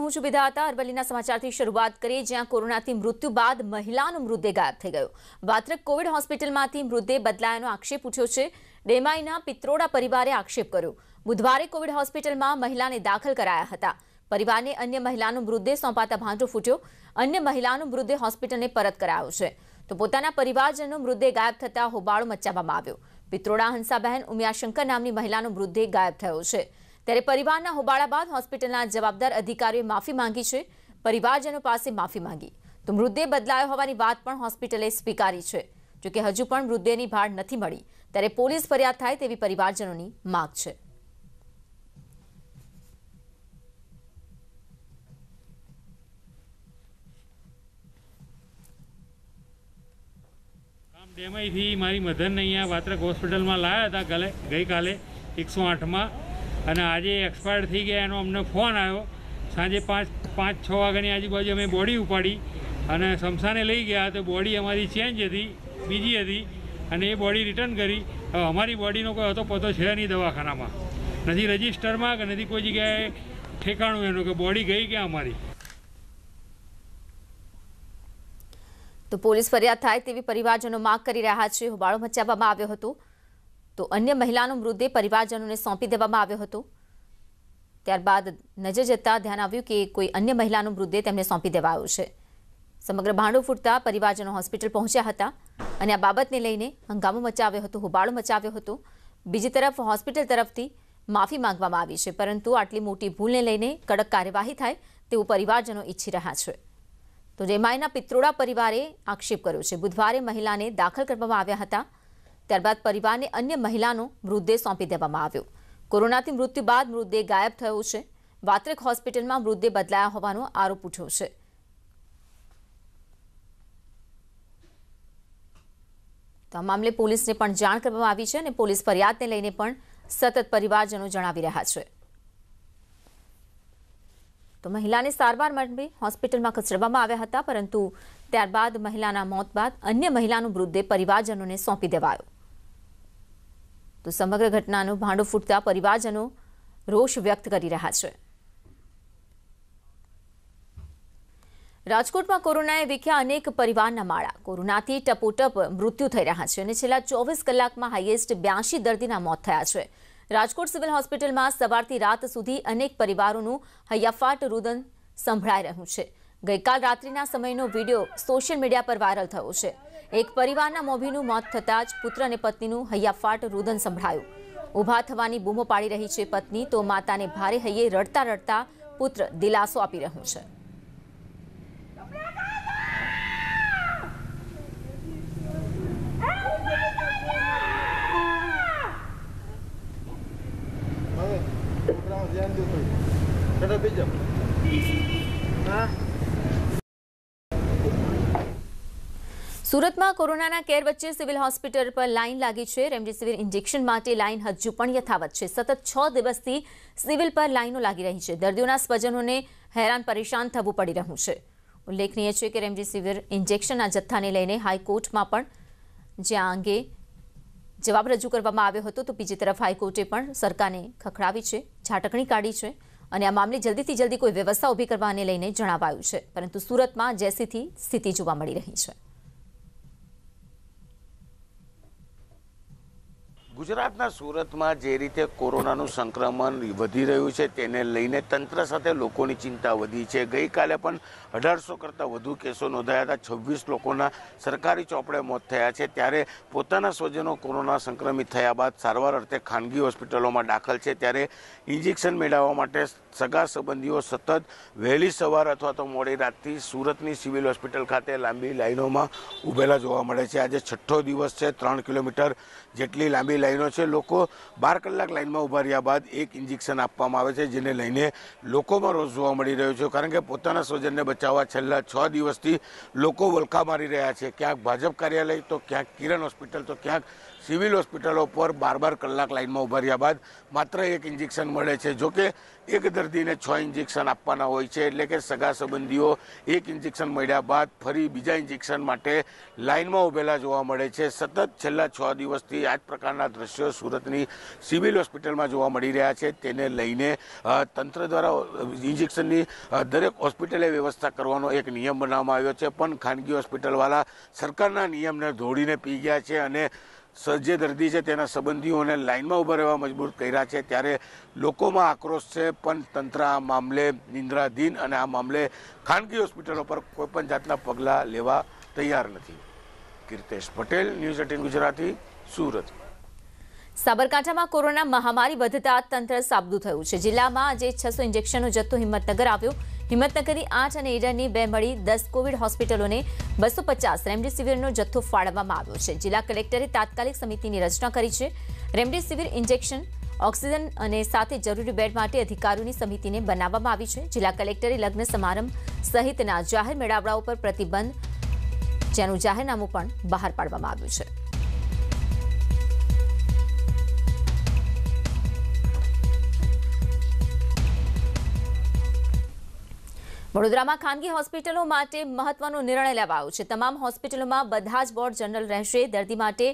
હું છું હતા અરવલ્લીના સમાચારથી શરૂઆત કરીએ જ્યાં કોરોનાથી મૃત્યુ બાદ મહિલાનો મૃતદેહ ગાયબ થઈ ગયો વાત્રક કોવિડ હોસ્પિટલમાંથી મૃતદેહ બદલાયાનો આક્ષેપ ઉઠ્યો છે ડેમાઈના પિત્રોડા પરિવારે આક્ષેપ કર્યો બુધવારે કોવિડ હોસ્પિટલમાં મહિલાને દાખલ કરાયા હતા પરિવારને અન્ય મહિલાનો મૃતદેહ સોંપાતા ભાંજો ફૂટ્યો અન્ય મહિલાનો મૃતદેહ હોસ્પિટલને પરત કરાયો છે તો પોતાના પરિવારજનો મૃતદેહ ગાયબ થતાં હોબાળો મચાવવામાં આવ્યો પિત્રોડા હંસાબહેન ઉમિયાશંકર નામની મહિલાનો મૃતદેહ ગાયબ થયો છે ત્યારે પરિવારના હોબાળા બાદ હોસ્પિટલના જવાબદાર અધિકારીઓએ માફી માંગી છે પરિવારજનો પાસે માફી માંગી તો મૃતદેહ બદલાયો હોવાની વાત પણ હોસ્પિટલે સ્વીકારી છે જોકે હજુ પણ મૃતદેહની ભાળ નથી મળી ત્યારે પોલીસ ફરિયાદ થાય તેવી પરિવારજનોની માગ છે ડેમાઈથી મારી મધરને અહીંયા વાત્રક હોસ્પિટલમાં લાયા હતા ગઈકાલે એકસો આઠમાં અને આજે એક્સપાયર થઈ ગયા એનો અમને ફોન આવ્યો સાંજે પાંચ પાંચ છ વાગ્યાની આજુબાજુ અમે બોડી ઉપાડી અને સમસાને લઈ ગયા તો બોડી અમારી ચેન્જ હતી બીજી હતી અને એ બોડી રિટર્ન કરી હવે અમારી બોડીનો કોઈ હતો પતો છે નહીં દવાખાનામાં નથી રજિસ્ટરમાં કે નથી કોઈ જગ્યાએ ઠેકાણું એનું કે બોડી ગઈ કે અમારી તો પોલીસ ફરિયાદ થાય તેવી પરિવારજનો માંગ કરી રહ્યા છે હોબાળો મચાવવામાં આવ્યો હતો તો અન્ય મહિલાનો મૃતદેહ પરિવારજનોને સોંપી દેવામાં આવ્યો હતો ત્યારબાદ નજર જતાં ધ્યાન આવ્યું કે કોઈ અન્ય મહિલાનો મૃતદેહ તેમને સોંપી દેવાયો છે સમગ્ર ભાંડું ફૂટતા પરિવારજનો હોસ્પિટલ પહોંચ્યા હતા અને આ બાબતને લઈને હંગામો મચાવ્યો હતો હોબાળો મચાવ્યો હતો બીજી તરફ હોસ્પિટલ તરફથી માફી માંગવામાં આવી છે પરંતુ આટલી મોટી ભૂલને લઈને કડક કાર્યવાહી થાય તેવું પરિવારજનો ઈચ્છી રહ્યા છે તો રેમાયના પિત્રોડા પરિવારે આક્ષેપ કર્યો છે બુધવારે મહિલાને દાખલ કરવામાં આવ્યા હતા ત્યારબાદ પરિવારને અન્ય મહિલાનો મૃતદેહ સોંપી દેવામાં આવ્યો કોરોનાથી મૃત્યુ બાદ મૃતદેહ ગાયબ થયો છે વાત્રેક હોસ્પિટલમાં મૃતદેહ બદલાયા હોવાનો આરોપ ઉઠ્યો છે તો આ મામલે પોલીસને પણ જાણ કરવામાં આવી છે અને પોલીસ ફરિયાદને લઈને પણ સતત પરિવારજનો જણાવી રહ્યા છે તો મહિલાને સારવાર માટે હોસ્પિટલમાં ખસેડવામાં આવ્યા હતા પરંતુ ત્યારબાદ મહિલાના મોત બાદ અન્ય મહિલાનું મૃતદેહ પરિવારજનોને સોંપી દેવાયો તો સમગ્ર ઘટનાનું ભાંડો ફૂટતા પરિવારજનો રોષ વ્યક્ત કરી રહ્યા છે રાજકોટમાં કોરોનાએ વેખ્યા અનેક પરિવારના માળા કોરોનાથી ટપોટપ મૃત્યુ થઈ રહ્યા છે અને છેલ્લા ચોવીસ કલાકમાં હાઈએસ્ટ બ્યાસી દર્દીના મોત થયા છે રાજકોટ સિવિલ હોસ્પિટલમાં સવારથી રાત સુધી અનેક પરિવારોનું હૈયાફાટ રુદન સંભળાઈ રહ્યું છે ગઈકાલ રાત્રિના સમયનો વિડીયો સોશિયલ મીડિયા પર વાયરલ થયો છે એક પરિવારના મોભીનું મોત થતાં જ પુત્ર અને પત્નીનું હૈયાફાટ રુદન સંભળાયું ઊભા થવાની બૂમો પાડી રહી છે પત્ની તો માતાને ભારે હૈયે રડતા રડતા પુત્ર દિલાસો આપી રહ્યો છે ધ્યાન દેજો સુરતમાં કોરોનાના કેર વચ્ચે સિવિલ હોસ્પિટલ પર લાઇન લાગી છે રેમડેસિવિર ઇન્જેક્શન માટે લાઇન હજુ પણ યથાવત છે સતત છ દિવસથી સિવિલ પર લાઇનો લાગી રહી છે દર્દીઓના સ્વજનોને હેરાન પરેશાન થવું પડી રહ્યું છે ઉલ્લેખનીય છે કે રેમડેસિવિર ઇન્જેક્શનના જથ્થાને લઈને હાઈકોર્ટમાં પણ જ્યાં અંગે જવાબ રજૂ કરવામાં આવ્યો હતો તો બીજી તરફ હાઈકોર્ટે પણ સરકારને ખખડાવી છે ઝાટકણી કાઢી છે અને આ મામલે જલ્દીથી જલ્દી કોઈ વ્યવસ્થા ઊભી કરવાને લઈને જણાવાયું છે પરંતુ સુરતમાં જેસીથી સ્થિતિ જોવા મળી રહી છે ગુજરાતના સુરતમાં જે રીતે કોરોનાનું સંક્રમણ વધી રહ્યું છે તેને લઈને તંત્ર સાથે લોકોની ચિંતા વધી છે ગઈકાલે પણ અઢારસો કરતાં વધુ કેસો નોંધાયા હતા છવ્વીસ લોકોના સરકારી ચોપડે મોત થયા છે ત્યારે પોતાના સ્વજનો કોરોના સંક્રમિત થયા બાદ સારવાર અર્થે ખાનગી હોસ્પિટલોમાં દાખલ છે ત્યારે ઇન્જેક્શન મેળવવા માટે સગા સંબંધીઓ સતત વહેલી સવાર અથવા તો મોડી રાતથી સુરતની સિવિલ હોસ્પિટલ ખાતે લાંબી લાઈનોમાં ઊભેલા જોવા મળે છે આજે છઠ્ઠો દિવસ છે ત્રણ કિલોમીટર જેટલી લાંબી લાઈનો છે લોકો બાર કલાક લાઈનમાં ઊભા રહ્યા બાદ એક ઇન્જેક્શન આપવામાં આવે છે જેને લઈને લોકોમાં રોજ જોવા મળી રહ્યો છે કારણ કે પોતાના સ્વજનને બચાવવા છેલ્લા છ દિવસથી લોકો વલખા મારી રહ્યા છે ક્યાંક ભાજપ કાર્યાલય તો ક્યાંક કિરણ હોસ્પિટલ તો ક્યાંક સિવિલ હોસ્પિટલો પર બાર બાર કલાક લાઇનમાં ઊભા બાદ માત્ર એક ઇન્જેક્શન મળે છે જોકે એક દર્દીને છ ઇન્જેક્શન આપવાના હોય છે એટલે કે સગા સંબંધીઓ એક ઇન્જેક્શન મળ્યા બાદ ફરી બીજા ઇન્જેક્શન માટે લાઇનમાં ઊભેલા જોવા મળે છે સતત છેલ્લા છ દિવસથી આ જ પ્રકારના દ્રશ્યો સુરતની સિવિલ હોસ્પિટલમાં જોવા મળી રહ્યા છે તેને લઈને તંત્ર દ્વારા ઇન્જેક્શનની દરેક હોસ્પિટલે વ્યવસ્થા કરવાનો એક નિયમ બનાવવામાં આવ્યો છે પણ ખાનગી હોસ્પિટલવાળા સરકારના નિયમને ધોળીને પી ગયા છે અને જે દર્દી છે તેના સંબંધીઓને લાઇનમાં ઊભા રહેવા મજબૂર કર્યા છે ત્યારે લોકોમાં આક્રોશ છે પણ તંત્ર આ મામલે નિંદ્રાધીન અને આ મામલે ખાનગી હોસ્પિટલો પર કોઈપણ જાતના પગલાં લેવા તૈયાર નથી કીર્તેશ પટેલ ન્યૂઝ એટીન ગુજરાતી સુરત સાબરકાંઠામાં કોરોના મહામારી વધતા તંત્ર સાબદું થયું છે જિલ્લામાં આજે છસો ઇન્જેક્શનનો જથ્થો હિંમતનગર આવ્યો હિંમતનગરની આઠ અને ઈડરની બે મળી દસ કોવિડ હોસ્પિટલોને બસો પચાસ રેમડેસિવિરનો જથ્થો ફાળવવામાં આવ્યો છે જિલ્લા કલેક્ટરે તાત્કાલિક સમિતિની રચના કરી છે રેમડેસિવિર ઇન્જેક્શન ઓક્સિજન અને સાથે જરૂરી બેડ માટે અધિકારીઓની સમિતિને બનાવવામાં આવી છે જિલ્લા કલેક્ટરે લગ્ન સમારંભ સહિતના જાહેર મેળાવડાઓ પર પ્રતિબંધ જેનું જાહેરનામું પણ બહાર પાડવામાં આવ્યું છે વડોદરામાં ખાનગી હોસ્પિટલો માટે મહત્વનો નિર્ણય લેવાયો છે તમામ હોસ્પિટલોમાં બધા જ બોર્ડ જનરલ રહેશે દર્દી માટે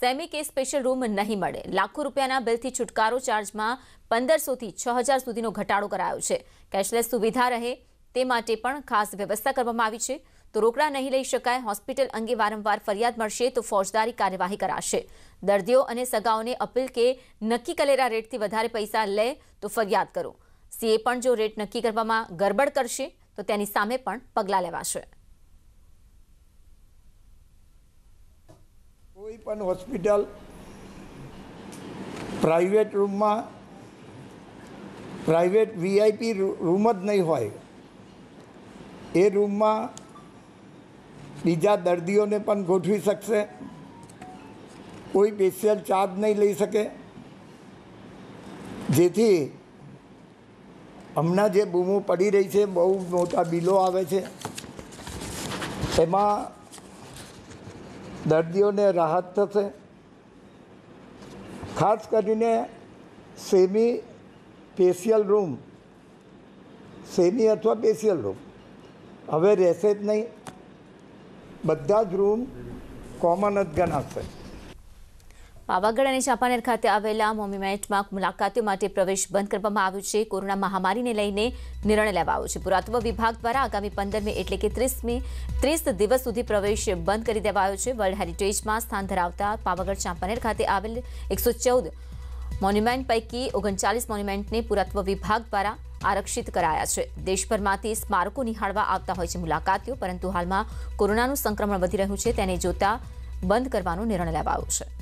સેમી કે સ્પેશિયલ રૂમ નહીં મળે લાખો રૂપિયાના બિલથી છુટકારો ચાર્જમાં પંદરસોથી છ હજાર સુધીનો ઘટાડો કરાયો છે કેશલેસ સુવિધા રહે તે માટે પણ ખાસ વ્યવસ્થા કરવામાં આવી છે તો રોકડા નહીં લઈ શકાય હોસ્પિટલ અંગે વારંવાર ફરિયાદ મળશે તો ફોજદારી કાર્યવાહી કરાશે દર્દીઓ અને સગાઓને અપીલ કે નક્કી કરેલા રેટથી વધારે પૈસા લે તો ફરિયાદ કરો સીએ પણ જો રેટ નક્કી કરવામાં ગરબડ કરશે તો તેની સામે પણ પગલાં લેવાશે કોઈ પણ હોસ્પિટલ પ્રાઇવેટ રૂમમાં પ્રાઇવેટ વીઆઈપી રૂમ જ નહીં હોય એ રૂમમાં બીજા દર્દીઓને પણ ગોઠવી શકશે કોઈ સ્પેશિયલ ચાર્જ નહીં લઈ શકે જેથી હમણાં જે બૂમો પડી રહી છે બહુ મોટા બિલો આવે છે એમાં દર્દીઓને રાહત થશે ખાસ કરીને સેમી પેશિયલ રૂમ સેમી અથવા પેશિયલ રૂમ હવે રહેશે જ નહીં બધા જ રૂમ કોમન જ ગણાશે પાવાગઢ અને ચાંપાનેર ખાતે આવેલા મોન્યુમેન્ટમાં મુલાકાતીઓ માટે પ્રવેશ બંધ કરવામાં આવ્યો છે કોરોના મહામારીને લઈને નિર્ણય લેવા આવ્યો છે પુરાતત્વ વિભાગ દ્વારા આગામી પંદરમી એટલે કે ત્રીસમી ત્રીસ દિવસ સુધી પ્રવેશ બંધ કરી દેવાયો છે વર્લ્ડ હેરિટેજમાં સ્થાન ધરાવતા પાવાગઢ ચાંપાનેર ખાતે આવેલ એકસો ચૌદ મોન્યુમેન્ટ પૈકી ઓગણચાલીસ મોન્યુમેન્ટને પુરાતત્વ વિભાગ દ્વારા આરક્ષિત કરાયા છે દેશભરમાંથી સ્મારકો નિહાળવા આવતા હોય છે મુલાકાતીઓ પરંતુ હાલમાં કોરોનાનું સંક્રમણ વધી રહ્યું છે તેને જોતા બંધ કરવાનો નિર્ણય લેવાયો છે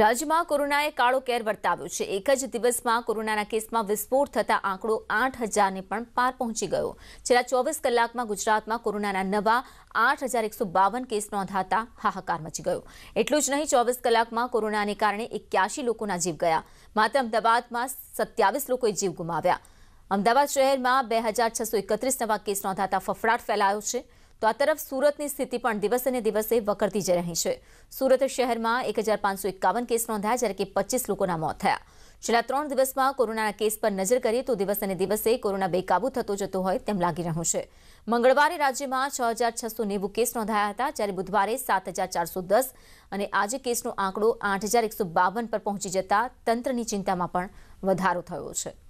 રાજ્યમાં કોરોનાએ કાળો કેર વર્તાવ્યો છે એક જ દિવસમાં કોરોનાના કેસમાં વિસ્ફોટ થતા આંકડો આઠ હજારને પણ પાર પહોંચી ગયો છેલ્લા ચોવીસ કલાકમાં ગુજરાતમાં કોરોનાના નવા આઠ હજાર એકસો બાવન કેસ નોંધાતા હાહાકાર મચી ગયો એટલું જ નહીં ચોવીસ કલાકમાં કોરોનાને કારણે એક્યાસી લોકોના જીવ ગયા માત્ર અમદાવાદમાં સત્યાવીસ લોકોએ જીવ ગુમાવ્યા અમદાવાદ શહેરમાં બે હજાર છસો એકત્રીસ નવા કેસ નોંધાતા ફફડાટ ફેલાયો છે તો આ તરફ સુરતની સ્થિતિ પણ દિવસે દિવસે વકરતી જઈ રહી છે સુરત શહેરમાં એક હજાર પાંચસો એકાવન કેસ નોંધાયા જ્યારે કે પચીસ લોકોના મોત થયા છેલ્લા ત્રણ દિવસમાં કોરોનાના કેસ પર નજર કરીએ તો દિવસે દિવસે કોરોના બેકાબુ થતો જતો હોય તેમ લાગી રહ્યું છે મંગળવારે રાજ્યમાં છ હજાર છસો નેવું કેસ નોંધાયા હતા જ્યારે બુધવારે સાત હજાર ચારસો દસ અને આજે કેસનો આંકડો આઠ હજાર એકસો બાવન પર પહોંચી જતા તંત્રની ચિંતામાં પણ વધારો થયો છે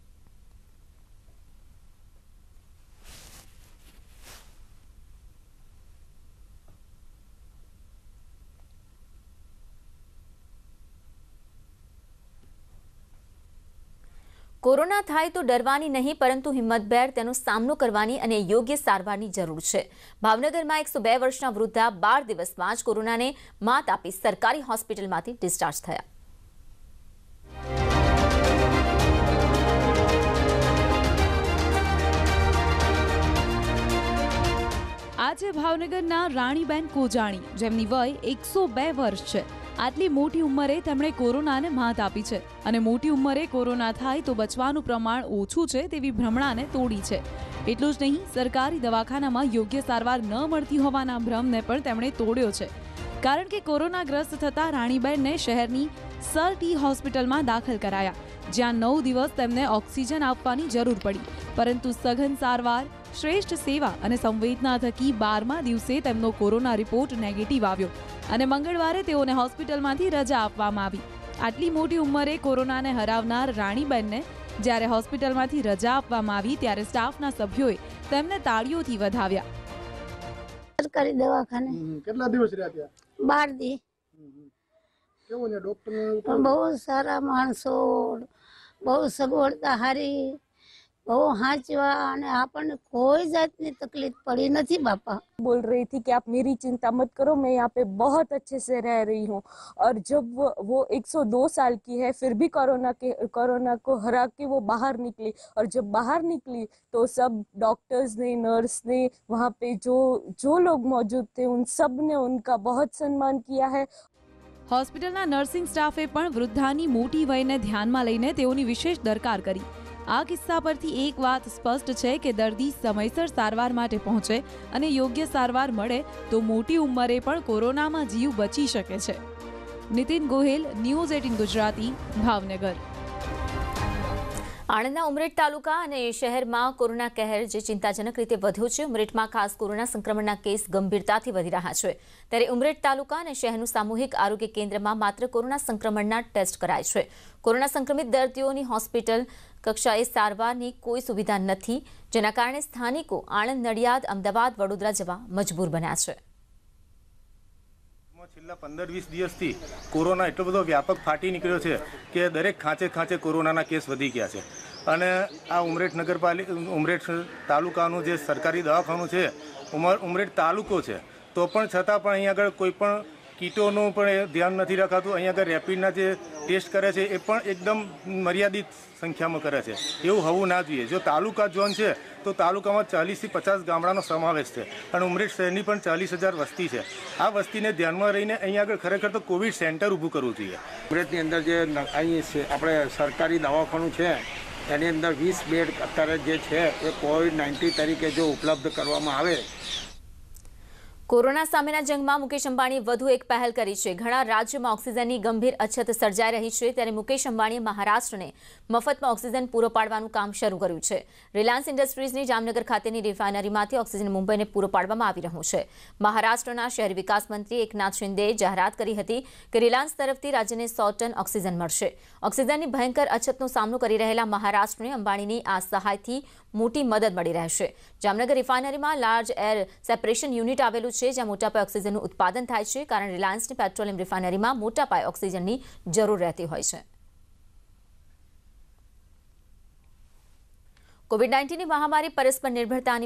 કોરોના થાય તો ડરવાની નહીં પરંતુ હિંમતભેર તેનો સામનો કરવાની અને યોગ્ય સારવારની જરૂર છે ભાવનગરમાં એકસો બે વર્ષના વૃદ્ધા બાર દિવસમાં જ કોરોનાને માત આપી સરકારી હોસ્પિટલમાંથી ડિસ્ચાર્જ થયા આજે ભાવનગરના રાણીબેન કોજાણી જેમની વય એકસો બે વર્ષ છે આટલી મોટી ઉંમરે તેમણે કોરોનાને માત આપી છે અને મોટી ઉંમરે કોરોના થાય તો બચવાનું પ્રમાણ ઓછું છે તેવી ભ્રમણાને તોડી છે એટલું જ નહીં સરકારી દવાખાનામાં યોગ્ય સારવાર ન મળતી હોવાના ભ્રમને પણ તેમણે તોડ્યો છે કારણ કે કોરોનાગ્રસ્ત થતાં રાણીબેનને શહેરની સર ટી હોસ્પિટલમાં દાખલ કરાયા જ્યાં નવ દિવસ તેમને ઓક્સિજન આપવાની જરૂર પડી પરંતુ સઘન સારવાર શ્રેષ્ઠ સેવા અને સંવેદના થકી બારમા દિવસે તેમનો કોરોના રિપોર્ટ નેગેટિવ આવ્યો અને મંગળવારે તેઓને હોસ્પિટલમાંથી રજા આપવામાં આવી આટલી મોટી ઉંમરે કોરોનાને હરાવનાર રાણીબેનને જ્યારે હોસ્પિટલમાંથી રજા આપવામાં આવી ત્યારે સ્ટાફના સભ્યોએ તેમને તાળીઓથી વધાવ્યા સરકારી દવાખાને કેટલા દિવસ રહ્યા ત્યાં બાર દી કેવું છે ડોક્ટર બહુ સારા માણસો બહુ સગવડતા હારી બહુ હાંચવા અને આપણને કોઈ જાતની बोल रही थी कि आप मेरी चिंता मत करो मैं यहाँ पे बहुत अच्छे से रह रही हूँ और जब वो, 102 साल की है फिर भी कोरोना के कोरोना को हरा के वो बाहर निकली और जब बाहर निकली तो सब डॉक्टर्स ने नर्स ने वहाँ पे जो जो लोग मौजूद थे उन सब ने उनका बहुत सम्मान किया है हॉस्पिटल नर्सिंग स्टाफे वृद्धा વૃદ્ધાની મોટી વયને ધ્યાનમાં લઈને તેઓની વિશેષ દરકાર આ કિસ્સા પરથી એક વાત સ્પષ્ટ છે કે દર્દી સમયસર સારવાર માટે પહોંચે અને યોગ્ય સારવાર મળે તો મોટી ઉંમરે પણ કોરોનામાં જીવ બચી શકે છે નિતિન ગોહેલ ન્યૂઝ એટીન ગુજરાતી ભાવનગર આણંદના ઉમરેટ તાલુકા અને શહેરમાં કોરોના કહેર જે ચિંતાજનક રીતે વધ્યો છે ઉમરેટમાં ખાસ કોરોના સંક્રમણના કેસ ગંભીરતાથી વધી રહ્યા છે ત્યારે ઉમરેટ તાલુકા અને શહેરનું સામૂહિક આરોગ્ય કેન્દ્રમાં માત્ર કોરોના સંક્રમણના ટેસ્ટ કરાય છે કોરોના સંક્રમિત દર્દીઓની હોસ્પિટલ કક્ષાએ સારવારની કોઈ સુવિધા નથી જેના કારણે સ્થાનિકો આણંદ નડિયાદ અમદાવાદ વડોદરા જવા મજબૂર બન્યા છે છેલ્લા પંદર વીસ દિવસથી કોરોના એટલો બધો વ્યાપક ફાટી નીકળ્યો છે કે દરેક ખાંચે ખાંચે કોરોનાના કેસ વધી ગયા છે અને આ ઉમરેઠ નગરપાલિકા ઉમરેઠ તાલુકાનું જે સરકારી દવાખાનું છે ઉમર ઉમરેઠ તાલુકો છે તો પણ છતાં પણ અહીં આગળ કોઈ પણ કીટોનું પણ ધ્યાન નથી રખાતું અહીંયા આગળ રેપિડના જે ટેસ્ટ કરે છે એ પણ એકદમ મર્યાદિત સંખ્યામાં કરે છે એવું હોવું ના જોઈએ જો તાલુકા ઝોન છે તો તાલુકામાં ચાલીસથી પચાસ ગામડાનો સમાવેશ છે અને ઉમરેઠ શહેરની પણ ચાલીસ હજાર વસ્તી છે આ વસ્તીને ધ્યાનમાં રહીને અહીંયા આગળ ખરેખર તો કોવિડ સેન્ટર ઊભું કરવું જોઈએ ઉમરેઠની અંદર જે અહીં આપણે સરકારી દવાખાનું છે એની અંદર વીસ બેડ અત્યારે જે છે એ કોવિડ નાઇન્ટીન તરીકે જો ઉપલબ્ધ કરવામાં આવે કોરોના સામેના જંગમાં મુકેશ અંબાણીએ વધુ એક પહેલ કરી છે ઘણા રાજ્યોમાં ઓક્સિજનની ગંભીર અછત સર્જાઈ રહી છે ત્યારે મુકેશ અંબાણીએ મહારાષ્ટ્રને મફતમાં ઓક્સિજન પૂરો પાડવાનું કામ શરૂ કર્યું છે રિલાયન્સ ઇન્ડસ્ટ્રીઝની જામનગર ખાતેની રિફાઇનરીમાંથી ઓક્સિજન મુંબઈને પૂરો પાડવામાં આવી રહ્યું છે મહારાષ્ટ્રના શહેરી વિકાસ મંત્રી એકનાથ શિંદેએ જાહેરાત કરી હતી કે રિલાયન્સ તરફથી રાજ્યને સો ટન ઓક્સિજન મળશે ઓક્સિજનની ભયંકર અછતનો સામનો કરી રહેલા મહારાષ્ટ્રને અંબાણીની આ સહાયથી મોટી મદદ મળી રહેશે જામનગર રિફાઇનરીમાં લાર્જ એર સેપરેશન યુનિટ આવેલું છે જ્યાં મોટા પાયે ઓક્સિજનનું ઉત્પાદન થાય છે કારણ રિલાયન્સની પેટ્રોલિયમ રિફાઇનરીમાં મોટા પાયે ઓક્સિજનની જરૂર રહેતી હોય છે કોવિડ નાઇન્ટીનની મહામારી પરસ્પર નિર્ભરતાની